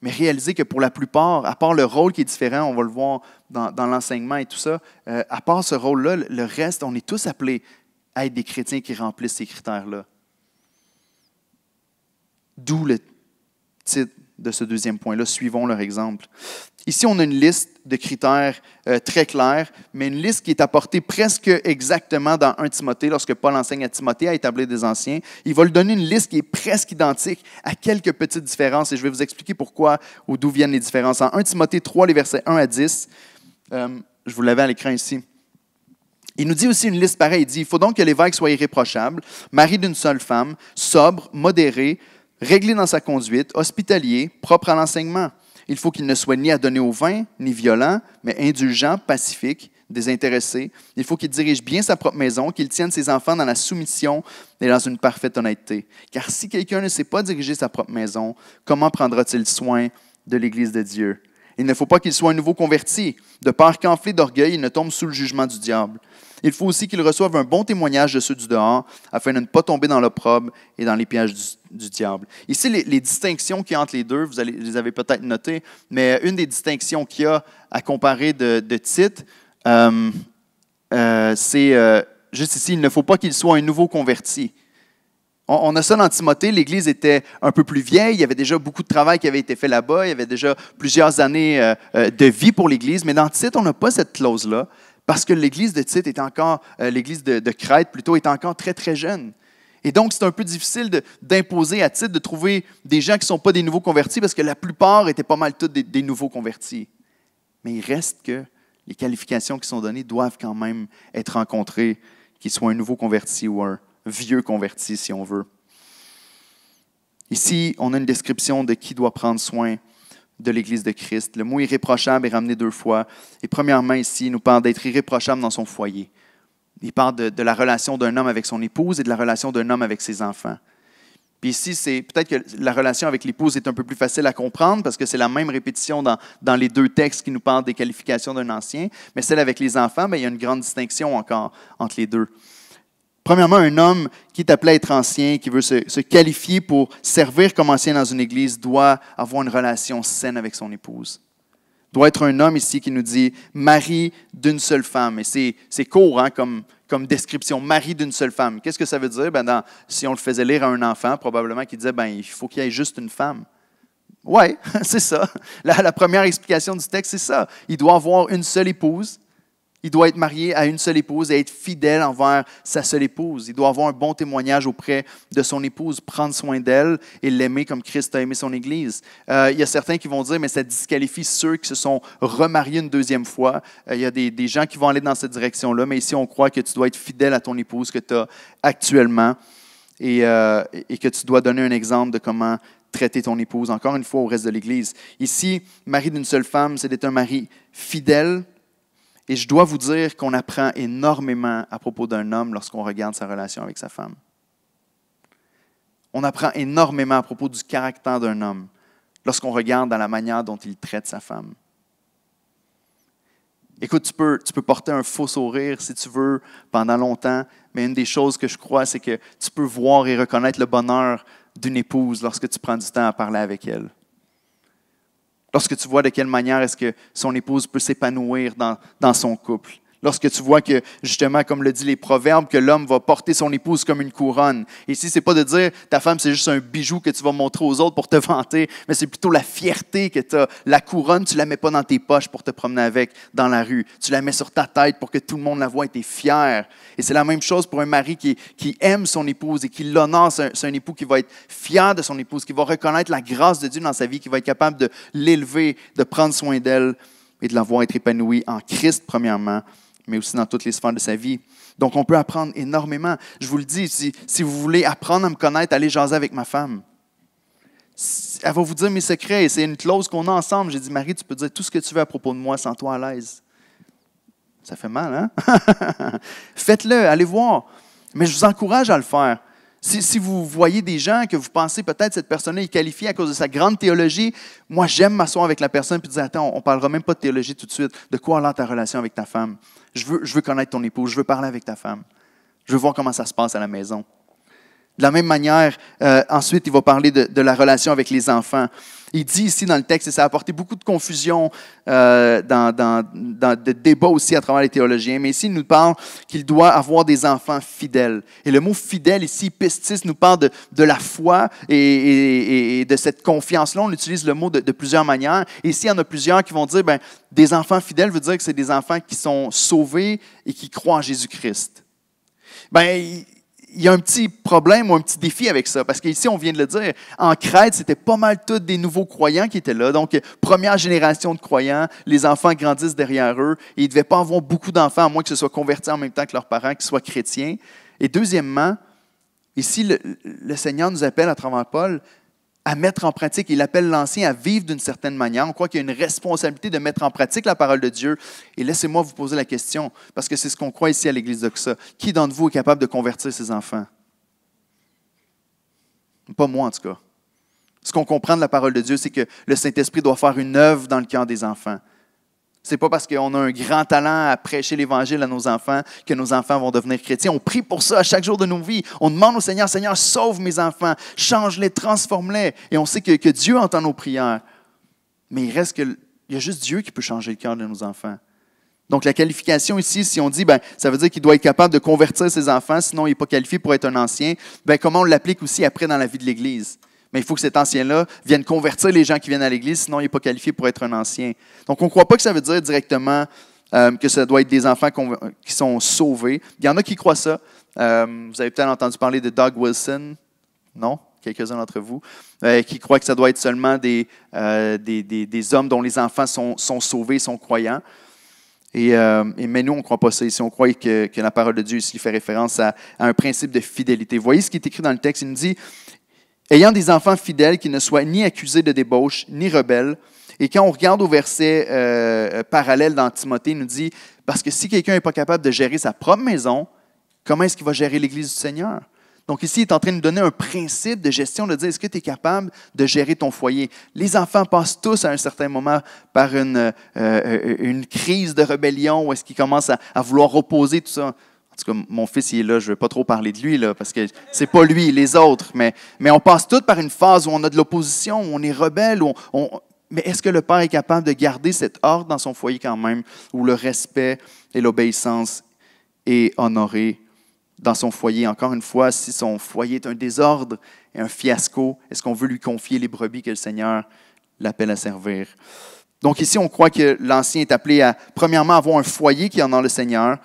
mais réalisez que pour la plupart, à part le rôle qui est différent, on va le voir dans, l'enseignement et tout ça, euh, à part ce rôle-là, le reste, on est tous appelés à être des chrétiens qui remplissent ces critères-là. D'où le titre de ce deuxième point-là. Suivons leur exemple. Ici, on a une liste de critères euh, très clairs, mais une liste qui est apportée presque exactement dans 1 Timothée, lorsque Paul enseigne à Timothée à établir des anciens. Il va lui donner une liste qui est presque identique à quelques petites différences, et je vais vous expliquer pourquoi ou d'où viennent les différences. En 1 Timothée 3, les versets 1 à 10, euh, je vous l'avais à l'écran ici. Il nous dit aussi une liste pareille. Il dit, il faut donc que l'évêque soit irréprochable, mari d'une seule femme, sobre, modéré, réglé dans sa conduite, hospitalier, propre à l'enseignement. Il faut qu'il ne soit ni à donner au vin, ni violent, mais indulgent, pacifique, désintéressé. Il faut qu'il dirige bien sa propre maison, qu'il tienne ses enfants dans la soumission et dans une parfaite honnêteté. Car si quelqu'un ne sait pas diriger sa propre maison, comment prendra-t-il soin de l'Église de Dieu? Il ne faut pas qu'il soit un nouveau converti, de peur qu'enflé d'orgueil, il ne tombe sous le jugement du diable. Il faut aussi qu'ils reçoivent un bon témoignage de ceux du dehors, afin de ne pas tomber dans l'opprobre et dans les pièges du, diable. Ici, les, les distinctions qui entre les deux, vous les avez peut-être notées, mais une des distinctions qu'il y a à comparer de, de Tite, euh, euh, c'est euh, juste ici, il ne faut pas qu'il soit un nouveau converti. On, a ça dans Timothée, l'Église était un peu plus vieille, il y avait déjà beaucoup de travail qui avait été fait là-bas, il y avait déjà plusieurs années de vie pour l'Église, mais dans Tite, on n'a pas cette clause-là parce que l'Église de Tite est encore, euh, l'Église de, Crète plutôt, est encore très, très jeune. Et donc, c'est un peu difficile d'imposer à Tite de trouver des gens qui ne sont pas des nouveaux convertis, parce que la plupart étaient pas mal tous des, des nouveaux convertis. Mais il reste que les qualifications qui sont données doivent quand même être rencontrées, qu'ils soient un nouveau converti ou un vieux converti, si on veut. Ici, on a une description de qui doit prendre soin de l'Église de Christ. Le mot irréprochable est ramené deux fois. Et premièrement, ici, il nous parle d'être irréprochable dans son foyer. Il parle de, la relation d'un homme avec son épouse et de la relation d'un homme avec ses enfants. Puis ici, c'est peut-être que la relation avec l'épouse est un peu plus facile à comprendre parce que c'est la même répétition dans, les deux textes qui nous parlent des qualifications d'un ancien, mais celle avec les enfants, ben, il y a une grande distinction encore entre les deux. Premièrement, un homme qui est appelé à être ancien, qui veut se, qualifier pour servir comme ancien dans une église, doit avoir une relation saine avec son épouse. Doit être un homme ici qui nous dit mari d'une seule femme. Et c'est court hein, comme, description, mari d'une seule femme. Qu'est-ce que ça veut dire? Ben, si on le faisait lire à un enfant, probablement qu'il disait ben, il faut qu'il y ait juste une femme. Oui, c'est ça. la première explication du texte, c'est ça. Il doit avoir une seule épouse il doit être marié à une seule épouse et être fidèle envers sa seule épouse. Il doit avoir un bon témoignage auprès de son épouse, prendre soin d'elle et l'aimer comme Christ a aimé son Église. Euh, il y a certains qui vont dire, mais ça disqualifie ceux qui se sont remariés une deuxième fois. Euh, il y a des, gens qui vont aller dans cette direction-là, mais ici on croit que tu dois être fidèle à ton épouse que tu as actuellement et, euh, et que tu dois donner un exemple de comment traiter ton épouse, encore une fois, au reste de l'Église. Ici, mari d'une seule femme, c'est d'être un mari fidèle et je dois vous dire qu'on apprend énormément à propos d'un homme lorsqu'on regarde sa relation avec sa femme. On apprend énormément à propos du caractère d'un homme lorsqu'on regarde dans la manière dont il traite sa femme. Écoute, tu peux, tu peux porter un faux sourire si tu veux pendant longtemps, mais une des choses que je crois, c'est que tu peux voir et reconnaître le bonheur d'une épouse lorsque tu prends du temps à parler avec elle lorsque tu vois de quelle manière est-ce que son épouse peut s'épanouir dans, dans son couple. Lorsque tu vois que, justement, comme le dit les proverbes, que l'homme va porter son épouse comme une couronne. Ici, ce n'est pas de dire ta femme, c'est juste un bijou que tu vas montrer aux autres pour te vanter, mais c'est plutôt la fierté que tu as. La couronne, tu la mets pas dans tes poches pour te promener avec dans la rue. Tu la mets sur ta tête pour que tout le monde la voie et tu fier. Et c'est la même chose pour un mari qui, aime son épouse et qui l'honore. C'est un, époux qui va être fier de son épouse, qui va reconnaître la grâce de Dieu dans sa vie, qui va être capable de l'élever, de prendre soin d'elle et de la voir être épanouie en Christ, premièrement mais aussi dans toutes les sphères de sa vie. Donc, on peut apprendre énormément. Je vous le dis, si, vous voulez apprendre à me connaître, allez jaser avec ma femme. Elle va vous dire mes secrets. C'est une clause qu'on a ensemble. J'ai dit, Marie, tu peux dire tout ce que tu veux à propos de moi, sans toi à l'aise. Ça fait mal, hein? Faites-le, allez voir. Mais je vous encourage à le faire. Si, vous voyez des gens que vous pensez peut-être cette personne-là est qualifiée à cause de sa grande théologie, moi j'aime m'asseoir avec la personne et dire Attends, on ne parlera même pas de théologie tout de suite. De quoi a ta relation avec ta femme je veux, connaître ton épouse, je veux parler avec ta femme, je veux voir comment ça se passe à la maison. De la même manière, euh, ensuite, il va parler de la relation avec les enfants. Il dit ici dans le texte, et ça a apporté beaucoup de confusion euh, dans, dans, de débats aussi à travers les théologiens, mais ici il nous parle qu'il doit avoir des enfants fidèles. Et le mot fidèle ici, pistis, nous parle de, la foi et, de cette confiance-là. On utilise le mot de, plusieurs manières. Et ici, il y en a plusieurs qui vont dire, ben, des enfants fidèles veut dire que c'est des enfants qui sont sauvés et qui croient en Jésus-Christ. Ben, il y a un petit problème ou un petit défi avec ça, parce qu'ici, on vient de le dire, en Crète, c'était pas mal tous des nouveaux croyants qui étaient là. Donc, première génération de croyants, les enfants grandissent derrière eux, et ils ne devaient pas avoir beaucoup d'enfants, à moins que ce soit convertis en même temps que leurs parents, qu'ils soient chrétiens. Et deuxièmement, ici, le, le Seigneur nous appelle à travers Paul à mettre en pratique. Il appelle l'ancien à vivre d'une certaine manière. On croit qu'il y a une responsabilité de mettre en pratique la parole de Dieu. Et laissez-moi vous poser la question, parce que c'est ce qu'on croit ici à l'Église d'Oxa. Qui d'entre vous est capable de convertir ses enfants? Pas moi, en tout cas. Ce qu'on comprend de la parole de Dieu, c'est que le Saint-Esprit doit faire une œuvre dans le cœur des enfants. C'est pas parce qu'on a un grand talent à prêcher l'Évangile à nos enfants que nos enfants vont devenir chrétiens. On prie pour ça à chaque jour de nos vies. On demande au Seigneur, Seigneur, sauve mes enfants, change-les, transforme-les. Et on sait que, Dieu entend nos prières. Mais il reste que, il y a juste Dieu qui peut changer le cœur de nos enfants. Donc la qualification ici, si on dit, ben, ça veut dire qu'il doit être capable de convertir ses enfants, sinon il n'est pas qualifié pour être un ancien, ben, comment on l'applique aussi après dans la vie de l'Église? Mais il faut que cet ancien-là vienne convertir les gens qui viennent à l'Église, sinon il n'est pas qualifié pour être un ancien. Donc on ne croit pas que ça veut dire directement euh, que ça doit être des enfants qui sont sauvés. Il y en a qui croient ça. Euh, vous avez peut-être entendu parler de Doug Wilson, non? Quelques-uns d'entre vous, euh, qui croient que ça doit être seulement des, des, des, hommes dont les enfants sont, sont sauvés, sont croyants. Et, mais nous, on ne croit pas ça ici. On croit que, que la parole de Dieu ici fait référence à, un principe de fidélité. Vous Voyez ce qui est écrit dans le texte. Il nous dit ayant des enfants fidèles qui ne soient ni accusés de débauche, ni rebelles. Et quand on regarde au verset euh, euh, parallèle dans Timothée, il nous dit, parce que si quelqu'un n'est pas capable de gérer sa propre maison, comment est-ce qu'il va gérer l'Église du Seigneur? Donc ici, il est en train de nous donner un principe de gestion, de dire, est-ce que tu es capable de gérer ton foyer? Les enfants passent tous à un certain moment par euh, une, crise de rébellion, où est-ce qu'ils commencent à, à vouloir opposer tout ça mon fils, il est là, je ne veux pas trop parler de lui, là, parce que c'est pas lui, les autres. Mais, mais on passe toutes par une phase où on a de l'opposition, où on est rebelle. mais est-ce que le père est capable de garder cet ordre dans son foyer quand même, où le respect et l'obéissance est honoré dans son foyer? Encore une fois, si son foyer est un désordre et un fiasco, est-ce qu'on veut lui confier les brebis que le Seigneur l'appelle à servir? Donc ici, on croit que l'Ancien est appelé à, premièrement, avoir un foyer qui en a le Seigneur,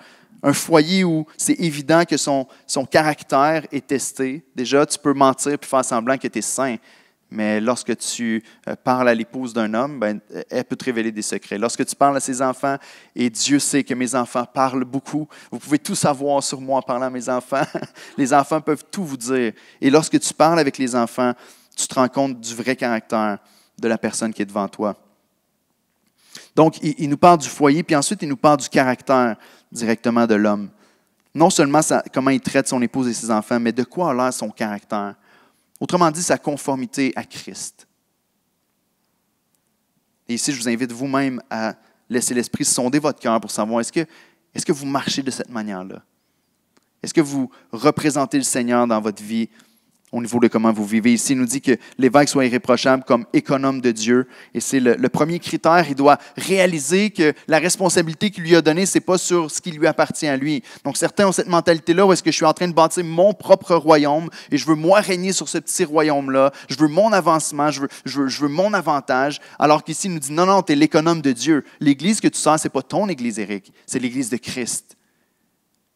un foyer où c'est évident que son, caractère est testé. Déjà, tu peux mentir puis faire semblant que tu es sain, Mais lorsque tu euh, parles à l'épouse d'un homme, ben, elle peut te révéler des secrets. Lorsque tu parles à ses enfants, et Dieu sait que mes enfants parlent beaucoup, vous pouvez tout savoir sur moi en parlant à mes enfants. Les enfants peuvent tout vous dire. Et lorsque tu parles avec les enfants, tu te rends compte du vrai caractère de la personne qui est devant toi. Donc, il nous parle du foyer, puis ensuite, il nous parle du caractère directement de l'homme. Non seulement comment il traite son épouse et ses enfants, mais de quoi a l'air son caractère. Autrement dit, sa conformité à Christ. Et ici, je vous invite vous-même à laisser l'Esprit sonder votre cœur pour savoir est-ce que, est -ce que vous marchez de cette manière-là? Est-ce que vous représentez le Seigneur dans votre vie? au niveau de comment vous vivez. Ici, il nous dit que l'évêque soit irréprochable comme économe de Dieu. Et c'est le, premier critère. Il doit réaliser que la responsabilité qu'il lui a donnée, ce n'est pas sur ce qui lui appartient à lui. Donc, certains ont cette mentalité-là où est-ce que je suis en train de bâtir mon propre royaume et je veux moi régner sur ce petit royaume-là. Je veux mon avancement, je veux, mon avantage. Alors qu'ici, il nous dit non, non, tu es l'économe de Dieu. L'Église que tu sors, ce n'est pas ton Église, Éric. C'est l'Église de Christ.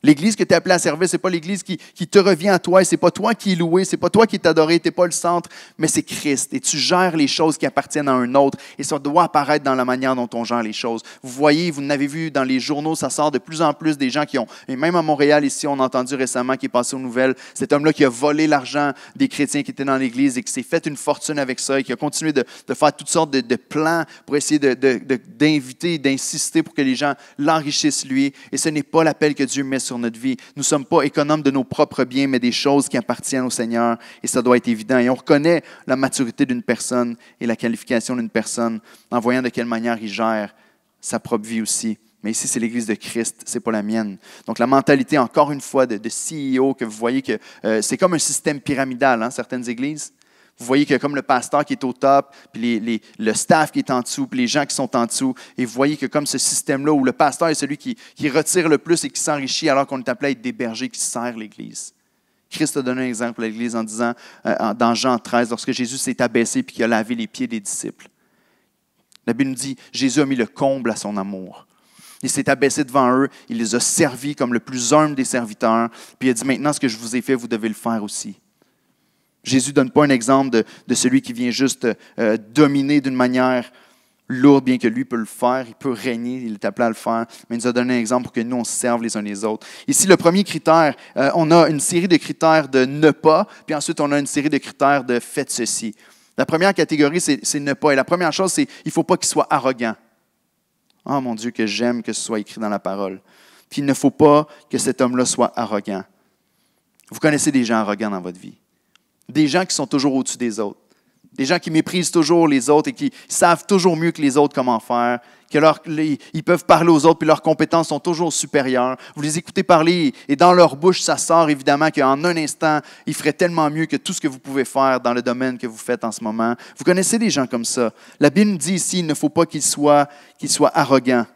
L'église que tu es appelée à servir, ce n'est pas l'église qui, qui, te revient à toi, ce n'est pas toi qui es loué, ce n'est pas toi qui es adoré, tu n'es pas le centre, mais c'est Christ. Et tu gères les choses qui appartiennent à un autre. Et ça doit apparaître dans la manière dont on gère les choses. Vous voyez, vous n'avez vu dans les journaux, ça sort de plus en plus des gens qui ont, et même à Montréal, ici, on a entendu récemment qui est passé aux nouvelles, cet homme-là qui a volé l'argent des chrétiens qui étaient dans l'église et qui s'est fait une fortune avec ça et qui a continué de, de faire toutes sortes de, de plans pour essayer d'inviter, d'insister pour que les gens l'enrichissent lui. Et ce n'est pas l'appel que Dieu met sur sur notre vie. Nous ne sommes pas économes de nos propres biens, mais des choses qui appartiennent au Seigneur, et ça doit être évident. Et on reconnaît la maturité d'une personne et la qualification d'une personne en voyant de quelle manière il gère sa propre vie aussi. Mais ici, c'est l'Église de Christ, c'est pas la mienne. Donc, la mentalité, encore une fois, de, CEO que vous voyez que euh, c'est comme un système pyramidal, hein, certaines églises. Vous voyez que comme le pasteur qui est au top, puis le staff qui est en dessous, puis les gens qui sont en dessous, et vous voyez que comme ce système-là où le pasteur est celui qui, retire le plus et qui s'enrichit alors qu'on est appelé à être des bergers qui servent l'Église. Christ a donné un exemple à l'Église en disant euh, dans Jean 13, lorsque Jésus s'est abaissé puis qu'il a lavé les pieds des disciples. La Bible nous dit, Jésus a mis le comble à son amour. Il s'est abaissé devant eux, il les a servis comme le plus humble des serviteurs, puis il a dit, maintenant ce que je vous ai fait, vous devez le faire aussi. Jésus ne donne pas un exemple de, celui qui vient juste euh, dominer d'une manière lourde, bien que lui peut le faire, il peut régner, il est appelé à le faire, mais il nous a donné un exemple pour que nous, on serve les uns les autres. Ici, le premier critère, euh, on a une série de critères de ne pas, puis ensuite, on a une série de critères de faites ceci. La première catégorie, c'est ne pas. Et la première chose, c'est il ne faut pas qu'il soit arrogant. Oh mon Dieu, que j'aime que ce soit écrit dans la parole. Puis il ne faut pas que cet homme-là soit arrogant. Vous connaissez des gens arrogants dans votre vie des gens qui sont toujours au-dessus des autres, des gens qui méprisent toujours les autres et qui savent toujours mieux que les autres comment faire, que ils peuvent parler aux autres, puis leurs compétences sont toujours supérieures. Vous les écoutez parler et dans leur bouche, ça sort évidemment qu'en un instant, ils feraient tellement mieux que tout ce que vous pouvez faire dans le domaine que vous faites en ce moment. Vous connaissez des gens comme ça. La Bible dit ici, il ne faut pas qu'ils soient, qu'ils soient arrogants.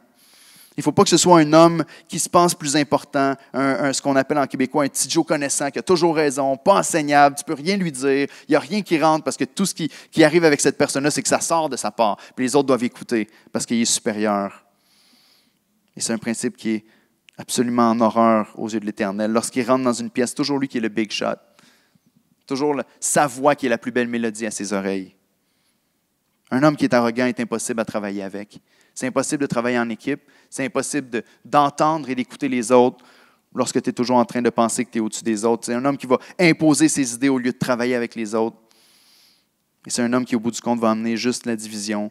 Il ne faut pas que ce soit un homme qui se pense plus important, un, ce qu'on appelle en québécois un petit connaissant, qui a toujours raison, pas enseignable, tu ne peux rien lui dire, il n'y a rien qui rentre parce que tout ce qui, arrive avec cette personne-là, c'est que ça sort de sa part. Puis les autres doivent écouter parce qu'il est supérieur. Et c'est un principe qui est absolument en horreur aux yeux de l'Éternel. Lorsqu'il rentre dans une pièce, toujours lui qui est le big shot. Toujours sa voix qui est la plus belle mélodie à ses oreilles. Un homme qui est arrogant est impossible à travailler avec. C'est impossible de travailler en équipe. C'est impossible d'entendre et d'écouter les autres lorsque tu es toujours en train de penser que tu es au-dessus des autres. C'est un homme qui va imposer ses idées au lieu de travailler avec les autres. Et c'est un homme qui, au bout du compte, va amener juste la division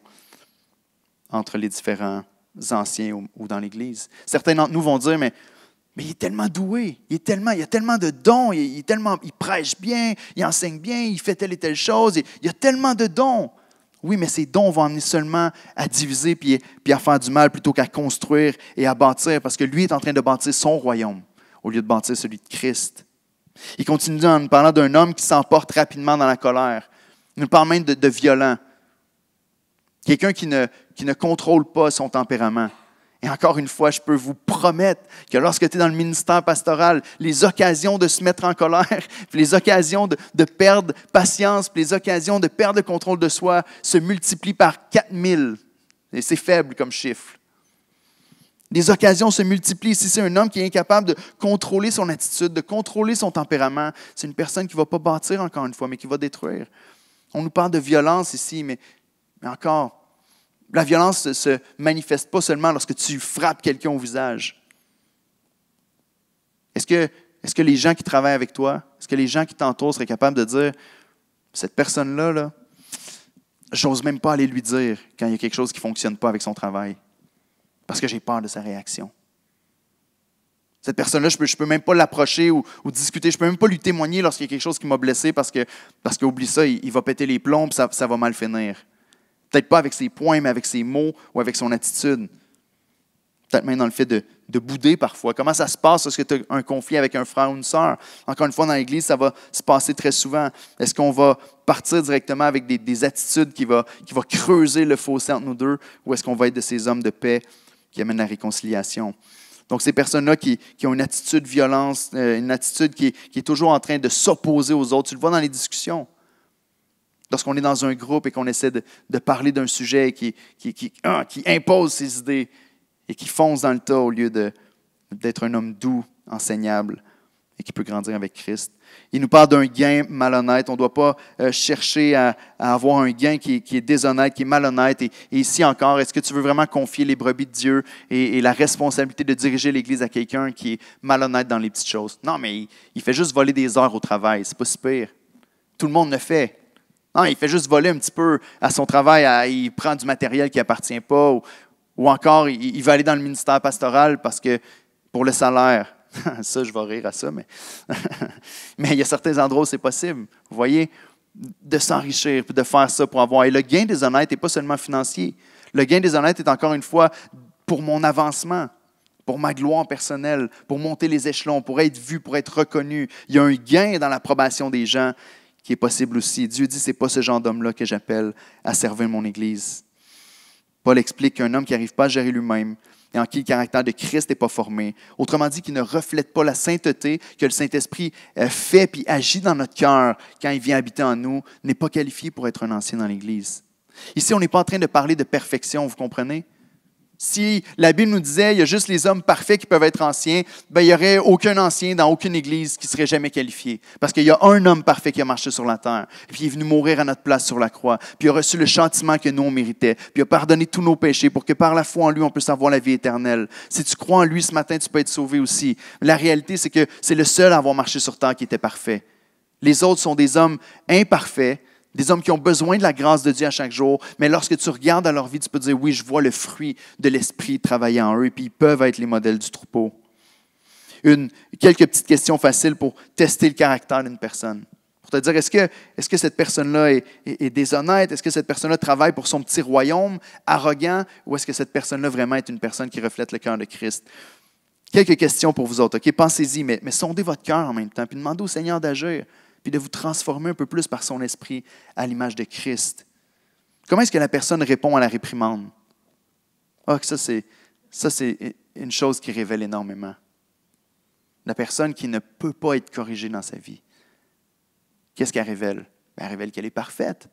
entre les différents anciens ou, dans l'Église. Certains d'entre nous vont dire, mais, il est tellement doué, il, est a tellement de dons, il, prêche bien, il enseigne bien, il fait telle et telle chose, il, il a tellement de dons. Oui, mais ces dons vont amener seulement à diviser puis, à faire du mal plutôt qu'à construire et à bâtir, parce que lui est en train de bâtir son royaume au lieu de bâtir celui de Christ. Il continue en nous parlant d'un homme qui s'emporte rapidement dans la colère. Il nous parle même de, violent. Quelqu'un qui ne contrôle pas son tempérament. Et encore une fois, je peux vous promettre que lorsque tu es dans le ministère pastoral, les occasions de se mettre en colère, les occasions de, perdre patience, les occasions de perdre le contrôle de soi se multiplient par 4000. Et c'est faible comme chiffre. Les occasions se multiplient. Si c'est un homme qui est incapable de contrôler son attitude, de contrôler son tempérament, c'est une personne qui ne va pas bâtir encore une fois, mais qui va détruire. On nous parle de violence ici, mais encore, la violence ne se manifeste pas seulement lorsque tu frappes quelqu'un au visage. Est-ce que, les gens qui travaillent avec toi, est-ce que les gens qui t'entourent seraient capables de dire, cette personne-là, là, j'ose même pas aller lui dire quand il y a quelque chose qui ne fonctionne pas avec son travail, parce que j'ai peur de sa réaction. Cette personne-là, je ne peux, même pas l'approcher ou, discuter, je ne peux même pas lui témoigner lorsqu'il y a quelque chose qui m'a blessé, parce que, parce ça, il, va péter les plombs, ça va mal finir. Peut-être pas avec ses points, mais avec ses mots ou avec son attitude. Peut-être même dans le fait de, bouder parfois. Comment ça se passe lorsque tu as un conflit avec un frère ou une sœur? Encore une fois, dans l'Église, ça va se passer très souvent. Est-ce qu'on va partir directement avec des, attitudes qui vont creuser le fossé entre nous deux ou est-ce qu'on va être de ces hommes de paix qui amènent la réconciliation? Donc, ces personnes-là qui, ont une attitude violence, euh, une attitude qui, qui est toujours en train de s'opposer aux autres, tu le vois dans les discussions. Lorsqu'on est dans un groupe et qu'on essaie de, parler d'un sujet qui, ah, qui, impose ses idées et qui fonce dans le tas au lieu d'être un homme doux, enseignable et qui peut grandir avec Christ. Il nous parle d'un gain malhonnête. On ne doit pas euh, chercher à, avoir un gain qui, est déshonnête, qui est malhonnête. Et, ici encore, est-ce que tu veux vraiment confier les brebis de Dieu et, la responsabilité de diriger l'Église à quelqu'un qui est malhonnête dans les petites choses? Non, mais il, il fait juste voler des heures au travail. C'est pas si pire. Tout le monde le fait. Non, il fait juste voler un petit peu à son travail, il prend du matériel qui appartient pas, ou, encore il, va aller dans le ministère pastoral parce que pour le salaire. ça, je vais rire à ça, mais, mais il y a certains endroits où c'est possible. Vous voyez, de s'enrichir, de faire ça pour avoir. Et le gain des honnêtes n'est pas seulement financier. Le gain des honnêtes est encore une fois pour mon avancement, pour ma gloire personnelle, pour monter les échelons, pour être vu, pour être reconnu. Il y a un gain dans l'approbation des gens qui est possible aussi. Dieu dit, c'est pas ce genre d'homme-là que j'appelle à servir mon Église. Paul explique qu'un homme qui n'arrive pas à gérer lui-même et en qui le caractère de Christ n'est pas formé, autrement dit, qui ne reflète pas la sainteté que le Saint-Esprit euh, fait puis agit dans notre cœur quand il vient habiter en nous, n'est pas qualifié pour être un ancien dans l'Église. Ici, on n'est pas en train de parler de perfection, vous comprenez? Si la Bible nous disait il y a juste les hommes parfaits qui peuvent être anciens, ben, il n'y aurait aucun ancien dans aucune église qui serait jamais qualifié. Parce qu'il y a un homme parfait qui a marché sur la terre, puis il est venu mourir à notre place sur la croix, puis il a reçu le châtiment que nous on méritait, puis il a pardonné tous nos péchés pour que par la foi en lui on puisse avoir la vie éternelle. Si tu crois en lui ce matin, tu peux être sauvé aussi. La réalité, c'est que c'est le seul à avoir marché sur terre qui était parfait. Les autres sont des hommes imparfaits des hommes qui ont besoin de la grâce de Dieu à chaque jour, mais lorsque tu regardes dans leur vie, tu peux dire, oui, je vois le fruit de l'Esprit travailler en eux, puis ils peuvent être les modèles du troupeau. Une, quelques petites questions faciles pour tester le caractère d'une personne. Pour te dire, est-ce que, est-ce que cette personne-là est, est déshonnête? Est-ce que cette personne-là travaille pour son petit royaume, arrogant, ou est-ce que cette personne-là vraiment est une personne qui reflète le cœur de Christ? Quelques questions pour vous autres, OK? Pensez-y, mais, mais sondez votre cœur en même temps, puis demandez au Seigneur d'agir puis de vous transformer un peu plus par son esprit à l'image de Christ. Comment est-ce que la personne répond à la réprimande? Ah, ça, c'est, ça, c'est une chose qui révèle énormément. La personne qui ne peut pas être corrigée dans sa vie, qu'est-ce qu'elle révèle? Ben, elle révèle qu'elle est parfaite.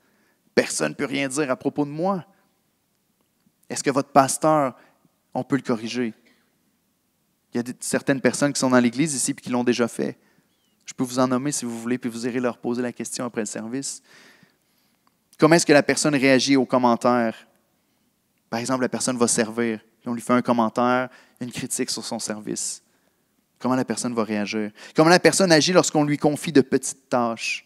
Personne ne peut rien dire à propos de moi. Est-ce que votre pasteur, on peut le corriger? Il y a certaines personnes qui sont dans l'Église ici et qui l'ont déjà fait. Je peux vous en nommer si vous voulez, puis vous irez leur poser la question après le service. Comment est-ce que la personne réagit aux commentaires? Par exemple, la personne va servir, on lui fait un commentaire, une critique sur son service. Comment la personne va réagir? Comment la personne agit lorsqu'on lui confie de petites tâches?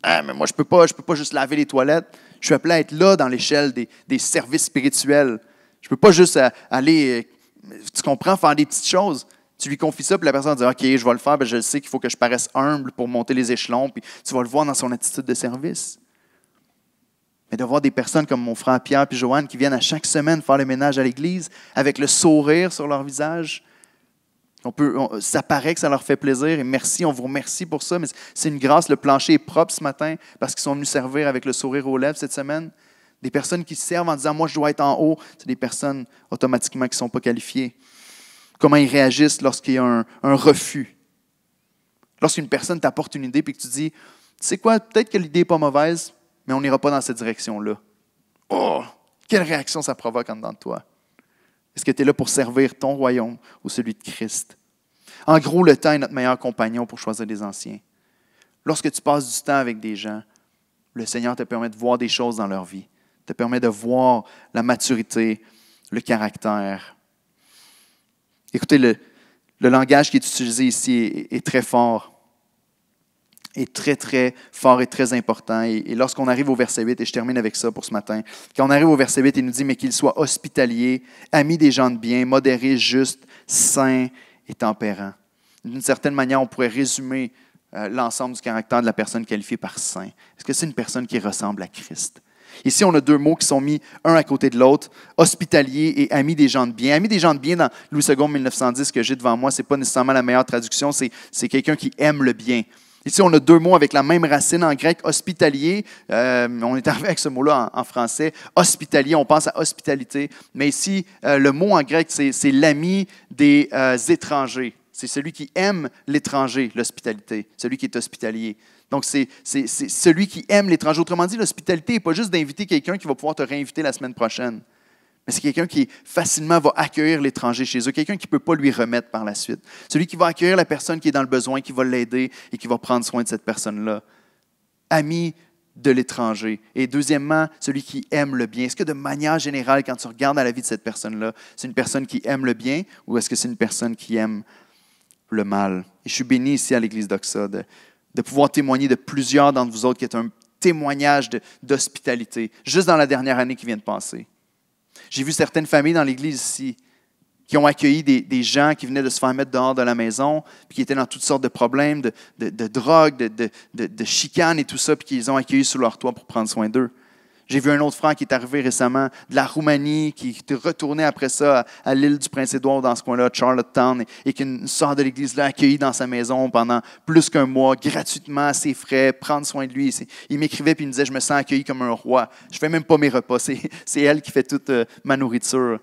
Ah, mais moi, je ne peux, pas, je peux pas juste laver les toilettes. Je suis appelé à être là dans l'échelle des, des, services spirituels. Je ne peux pas juste aller, euh, tu comprends, faire des petites choses. Tu lui confies ça, puis la personne dit OK, je vais le faire, ben, je sais qu'il faut que je paraisse humble pour monter les échelons, puis tu vas le voir dans son attitude de service. Mais de voir des personnes comme mon frère Pierre et Joanne qui viennent à chaque semaine faire le ménage à l'église avec le sourire sur leur visage, on peut, ça paraît que ça leur fait plaisir et merci, on vous remercie pour ça, mais c'est une grâce. Le plancher est propre ce matin parce qu'ils sont venus servir avec le sourire aux lèvres cette semaine. Des personnes qui servent en disant Moi, je dois être en haut, c'est des personnes automatiquement qui ne sont pas qualifiées comment ils réagissent lorsqu'il y a un, refus. Lorsqu'une personne t'apporte une idée et que tu dis, tu sais quoi, peut-être que l'idée n'est pas mauvaise, mais on n'ira pas dans cette direction-là. Oh, quelle réaction ça provoque en dedans de toi. Est-ce que tu es là pour servir ton royaume ou celui de Christ? En gros, le temps est notre meilleur compagnon pour choisir des anciens. Lorsque tu passes du temps avec des gens, le Seigneur te permet de voir des choses dans leur vie, te permet de voir la maturité, le caractère, Écoutez, le, langage qui est utilisé ici est, très fort, est très, très fort et très important. Et, lorsqu'on arrive au verset 8, et je termine avec ça pour ce matin, quand on arrive au verset 8, il nous dit, mais qu'il soit hospitalier, ami des gens de bien, modéré, juste, saint et tempérant. D'une certaine manière, on pourrait résumer euh, l'ensemble du caractère de la personne qualifiée par saint. Est-ce que c'est une personne qui ressemble à Christ? Ici, on a deux mots qui sont mis un à côté de l'autre, hospitalier et ami des gens de bien. Ami des gens de bien, dans Louis II 1910 que j'ai devant moi, ce n'est pas nécessairement la meilleure traduction, c'est quelqu'un qui aime le bien. Ici, on a deux mots avec la même racine en grec, hospitalier. Euh, on est arrivé avec ce mot-là en, français. Hospitalier, on pense à hospitalité. Mais ici, euh, le mot en grec, c'est l'ami des euh, étrangers. C'est celui qui aime l'étranger, l'hospitalité, celui qui est hospitalier. Donc, c'est celui qui aime l'étranger. Autrement dit, l'hospitalité n'est pas juste d'inviter quelqu'un qui va pouvoir te réinviter la semaine prochaine, mais c'est quelqu'un qui facilement va accueillir l'étranger chez eux, quelqu'un qui ne peut pas lui remettre par la suite. Celui qui va accueillir la personne qui est dans le besoin, qui va l'aider et qui va prendre soin de cette personne-là. Ami de l'étranger. Et deuxièmement, celui qui aime le bien. Est-ce que de manière générale, quand tu regardes à la vie de cette personne-là, c'est une personne qui aime le bien ou est-ce que c'est une personne qui aime le mal? Et je suis béni ici à l'Église d'Oxford de pouvoir témoigner de plusieurs d'entre vous autres qui est un témoignage d'hospitalité, juste dans la dernière année qui vient de passer. J'ai vu certaines familles dans l'Église ici qui ont accueilli des, gens qui venaient de se faire mettre dehors de la maison, puis qui étaient dans toutes sortes de problèmes, de, de drogue, de, chicanes et tout ça, puis qu'ils ont accueilli sous leur toit pour prendre soin d'eux. J'ai vu un autre frère qui est arrivé récemment de la Roumanie, qui est retourné après ça à, l'île du Prince-Édouard, dans ce coin-là, Charlottetown, et, et qu'une soeur de l'Église l'a accueilli dans sa maison pendant plus qu'un mois, gratuitement, à ses frais, prendre soin de lui. Il m'écrivait puis il me disait, je me sens accueilli comme un roi. Je fais même pas mes repas, c'est elle qui fait toute euh, ma nourriture.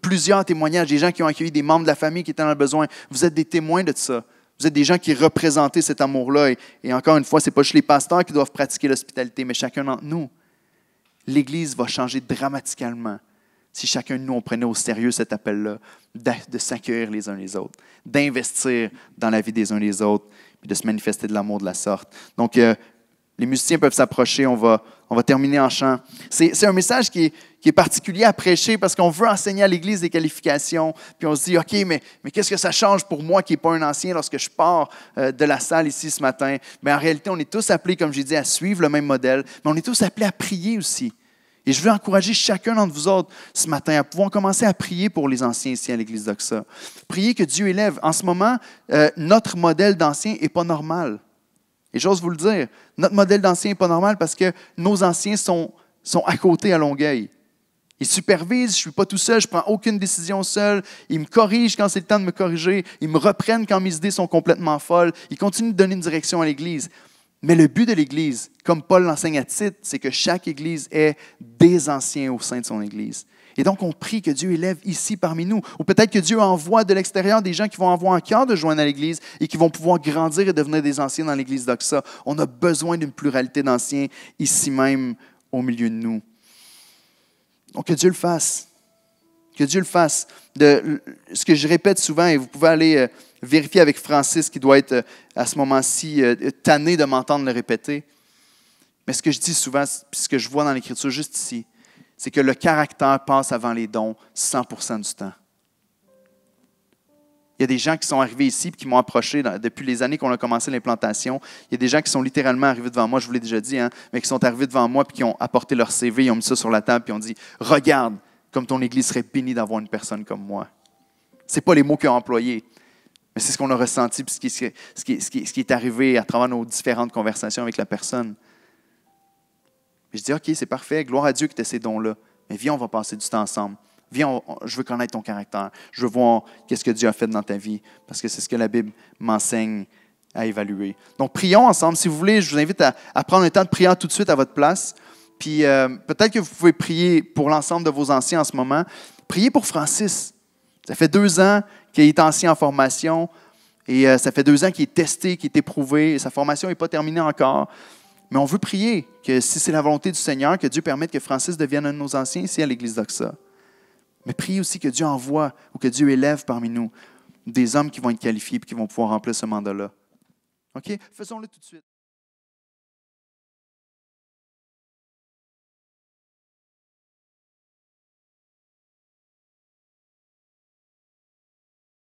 Plusieurs témoignages, des gens qui ont accueilli des membres de la famille qui étaient dans le besoin. Vous êtes des témoins de ça. Vous êtes des gens qui représentez cet amour-là. Et, encore une fois, ce n'est pas juste les pasteurs qui doivent pratiquer l'hospitalité, mais chacun d'entre nous l'Église va changer dramatiquement si chacun de nous, prenait au sérieux cet appel-là, de s'accueillir les uns les autres, d'investir dans la vie des uns les autres, puis de se manifester de l'amour de la sorte. Donc, euh, les musiciens peuvent s'approcher, on va, terminer en chant. C'est un message qui est, particulier à prêcher parce qu'on veut enseigner à l'Église des qualifications, puis on se dit, OK, mais, mais qu'est-ce que ça change pour moi qui n'ai pas un ancien lorsque je pars euh, de la salle ici ce matin? Mais en réalité, on est tous appelés, comme j'ai dit, à suivre le même modèle, mais on est tous appelés à prier aussi. Et je veux encourager chacun d'entre vous autres ce matin à pouvoir commencer à prier pour les anciens ici à l'Église d'Oxa. Prier que Dieu élève. En ce moment, euh, notre modèle d'ancien n'est pas normal. Et j'ose vous le dire, notre modèle d'ancien n'est pas normal parce que nos anciens sont, sont à côté à Longueuil. Ils supervisent, je ne suis pas tout seul, je ne prends aucune décision seul. Ils me corrigent quand c'est le temps de me corriger. Ils me reprennent quand mes idées sont complètement folles. Ils continuent de donner une direction à l'Église. Mais le but de l'Église, comme Paul l'enseigne à titre, c'est que chaque Église ait des anciens au sein de son Église. Et donc, on prie que Dieu élève ici parmi nous. Ou peut-être que Dieu envoie de l'extérieur des gens qui vont avoir cœur de joindre à l'Église et qui vont pouvoir grandir et devenir des anciens dans l'Église d'Oxa. On a besoin d'une pluralité d'anciens ici même au milieu de nous. Donc, que Dieu le fasse. Que Dieu le fasse. De, ce que je répète souvent, et vous pouvez aller euh, vérifier avec Francis, qui doit être euh, à ce moment-ci euh, tanné de m'entendre le répéter. Mais ce que je dis souvent, ce que je vois dans l'Écriture juste ici, c'est que le caractère passe avant les dons 100 du temps. Il y a des gens qui sont arrivés ici et qui m'ont approché depuis les années qu'on a commencé l'implantation. Il y a des gens qui sont littéralement arrivés devant moi, je vous l'ai déjà dit, hein, mais qui sont arrivés devant moi et qui ont apporté leur CV, ils ont mis ça sur la table et ont dit Regarde, comme ton Église serait bénie d'avoir une personne comme moi. Ce n'est pas les mots qu'ils ont employés, mais c'est ce qu'on a ressenti et ce qui est arrivé à travers nos différentes conversations avec la personne je dis, OK, c'est parfait, gloire à Dieu que tu as ces dons-là. Mais viens, on va passer du temps ensemble. Viens, je veux connaître ton caractère. Je veux voir qu'est-ce que Dieu a fait dans ta vie, parce que c'est ce que la Bible m'enseigne à évaluer. Donc, prions ensemble. Si vous voulez, je vous invite à, prendre un temps de prière tout de suite à votre place. Puis euh, peut-être que vous pouvez prier pour l'ensemble de vos anciens en ce moment. Priez pour Francis. Ça fait deux ans qu'il est ancien en formation et euh, ça fait deux ans qu'il est testé, qu'il est éprouvé. sa formation n'est pas terminée encore. Mais on veut prier que si c'est la volonté du Seigneur, que Dieu permette que Francis devienne un de nos anciens ici à l'Église d'Oxa. Mais priez aussi que Dieu envoie ou que Dieu élève parmi nous des hommes qui vont être qualifiés et qui vont pouvoir remplir ce mandat-là. OK? Faisons-le tout de suite.